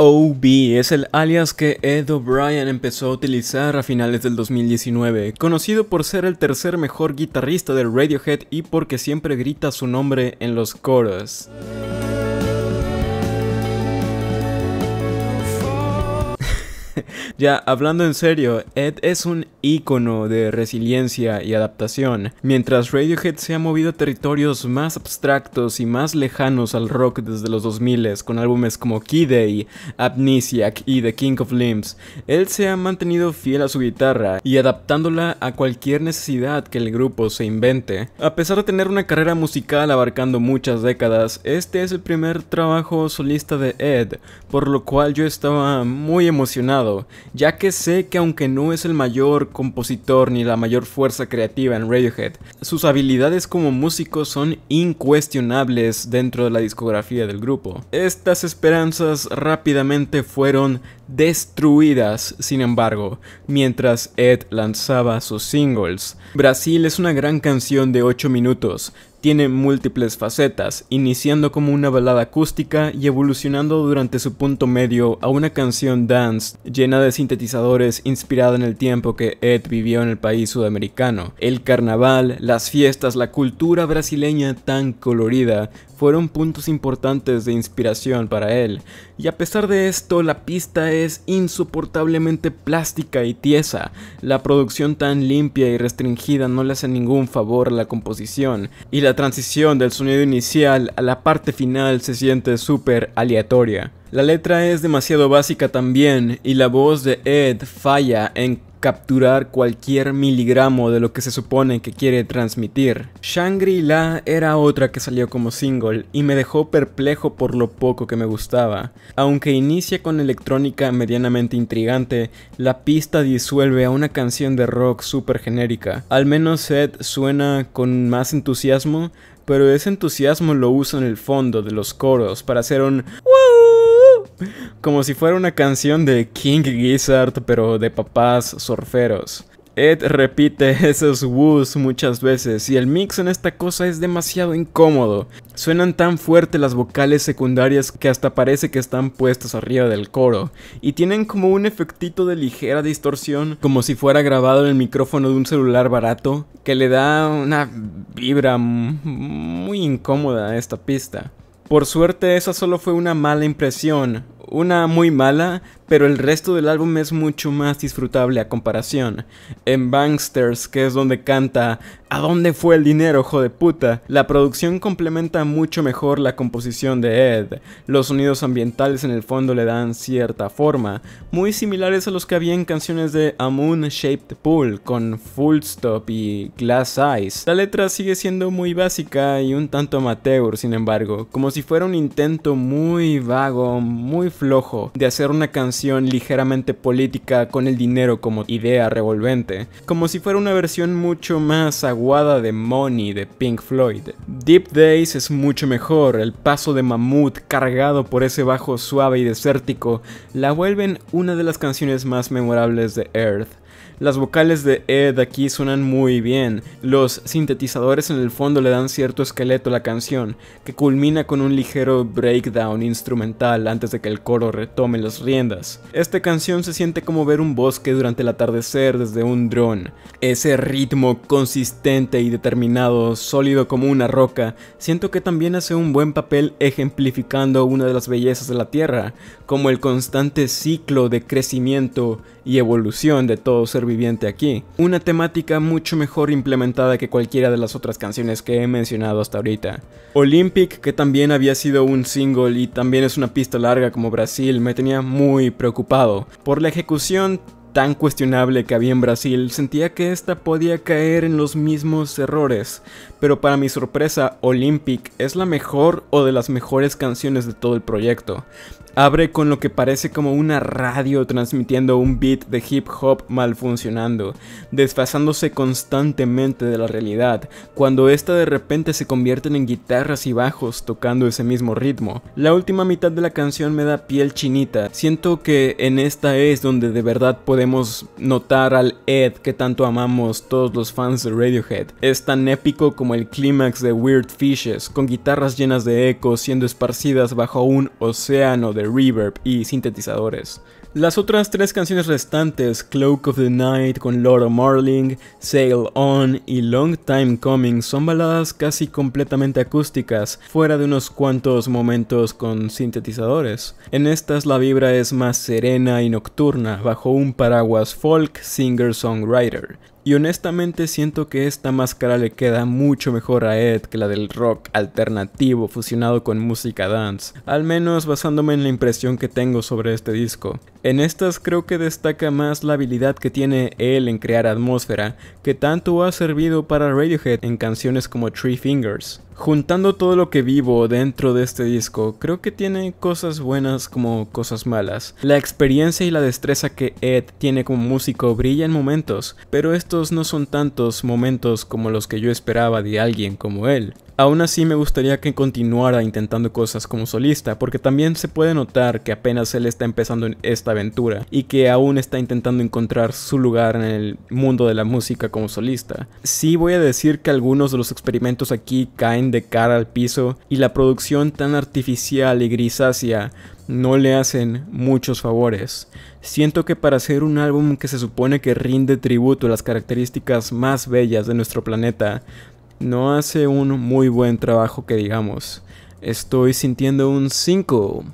O.B. es el alias que Ed O'Brien empezó a utilizar a finales del 2019, conocido por ser el tercer mejor guitarrista del Radiohead y porque siempre grita su nombre en los coros. ya, hablando en serio, Ed es un ícono de resiliencia y adaptación. Mientras Radiohead se ha movido a territorios más abstractos y más lejanos al rock desde los 2000 con álbumes como Key Day, Amnesiac y The King of Limbs, él se ha mantenido fiel a su guitarra y adaptándola a cualquier necesidad que el grupo se invente. A pesar de tener una carrera musical abarcando muchas décadas, este es el primer trabajo solista de Ed, por lo cual yo estaba muy emocionado ya que sé que aunque no es el mayor compositor ni la mayor fuerza creativa en Radiohead, sus habilidades como músico son incuestionables dentro de la discografía del grupo. Estas esperanzas rápidamente fueron destruidas, sin embargo, mientras Ed lanzaba sus singles. Brasil es una gran canción de 8 minutos, tiene múltiples facetas, iniciando como una balada acústica y evolucionando durante su punto medio a una canción dance llena de sintetizadores inspirada en el tiempo que Ed vivió en el país sudamericano. El carnaval, las fiestas, la cultura brasileña tan colorida fueron puntos importantes de inspiración para él, y a pesar de esto la pista es insoportablemente plástica y tiesa, la producción tan limpia y restringida no le hace ningún favor a la composición, y la la transición del sonido inicial a la parte final se siente súper aleatoria. La letra es demasiado básica también y la voz de Ed falla en capturar cualquier miligramo de lo que se supone que quiere transmitir. Shangri-La era otra que salió como single y me dejó perplejo por lo poco que me gustaba. Aunque inicia con electrónica medianamente intrigante, la pista disuelve a una canción de rock súper genérica. Al menos Ed suena con más entusiasmo, pero ese entusiasmo lo usa en el fondo de los coros para hacer un como si fuera una canción de King Gizzard, pero de papás surferos. Ed repite esos woos muchas veces y el mix en esta cosa es demasiado incómodo. Suenan tan fuerte las vocales secundarias que hasta parece que están puestas arriba del coro y tienen como un efectito de ligera distorsión como si fuera grabado en el micrófono de un celular barato que le da una vibra muy incómoda a esta pista. Por suerte esa solo fue una mala impresión, una muy mala, pero el resto del álbum es mucho más disfrutable a comparación. En Bangsters, que es donde canta ¿A dónde fue el dinero, hijo de puta? La producción complementa mucho mejor la composición de Ed. Los sonidos ambientales en el fondo le dan cierta forma, muy similares a los que había en canciones de A Moon Shaped Pool con Full Stop y Glass Eyes. La letra sigue siendo muy básica y un tanto amateur, sin embargo, como si fuera un intento muy vago, muy flojo de hacer una canción ligeramente política con el dinero como idea revolvente, como si fuera una versión mucho más aguada de Money de Pink Floyd. Deep Days es mucho mejor, el paso de mamut cargado por ese bajo suave y desértico la vuelven una de las canciones más memorables de Earth las vocales de Ed aquí suenan muy bien. Los sintetizadores en el fondo le dan cierto esqueleto a la canción, que culmina con un ligero breakdown instrumental antes de que el coro retome las riendas. Esta canción se siente como ver un bosque durante el atardecer desde un dron. Ese ritmo consistente y determinado, sólido como una roca, siento que también hace un buen papel ejemplificando una de las bellezas de la Tierra, como el constante ciclo de crecimiento y evolución de todos ser viviente aquí. Una temática mucho mejor implementada que cualquiera de las otras canciones que he mencionado hasta ahorita. Olympic, que también había sido un single y también es una pista larga como Brasil, me tenía muy preocupado. Por la ejecución tan cuestionable que había en Brasil, sentía que esta podía caer en los mismos errores, pero para mi sorpresa, Olympic es la mejor o de las mejores canciones de todo el proyecto. Abre con lo que parece como una radio transmitiendo un beat de hip hop mal funcionando, desfasándose constantemente de la realidad, cuando esta de repente se convierten en guitarras y bajos tocando ese mismo ritmo. La última mitad de la canción me da piel chinita, siento que en esta es donde de verdad podemos notar al Ed que tanto amamos todos los fans de Radiohead. Es tan épico como el clímax de Weird Fishes, con guitarras llenas de eco siendo esparcidas bajo un océano de reverb y sintetizadores. Las otras tres canciones restantes, Cloak of the Night con Laura Marling, Sail On y Long Time Coming, son baladas casi completamente acústicas, fuera de unos cuantos momentos con sintetizadores. En estas la vibra es más serena y nocturna, bajo un paraguas folk singer-songwriter. Y honestamente siento que esta máscara le queda mucho mejor a Ed que la del rock alternativo fusionado con música dance, al menos basándome en la impresión que tengo sobre este disco. En estas creo que destaca más la habilidad que tiene él en crear atmósfera, que tanto ha servido para Radiohead en canciones como Three Fingers juntando todo lo que vivo dentro de este disco, creo que tiene cosas buenas como cosas malas. La experiencia y la destreza que Ed tiene como músico brilla en momentos, pero estos no son tantos momentos como los que yo esperaba de alguien como él. Aún así me gustaría que continuara intentando cosas como solista, porque también se puede notar que apenas él está empezando en esta aventura y que aún está intentando encontrar su lugar en el mundo de la música como solista. Sí voy a decir que algunos de los experimentos aquí caen de cara al piso y la producción tan artificial y grisácea no le hacen muchos favores. Siento que para hacer un álbum que se supone que rinde tributo a las características más bellas de nuestro planeta, no hace un muy buen trabajo que digamos. Estoy sintiendo un 5.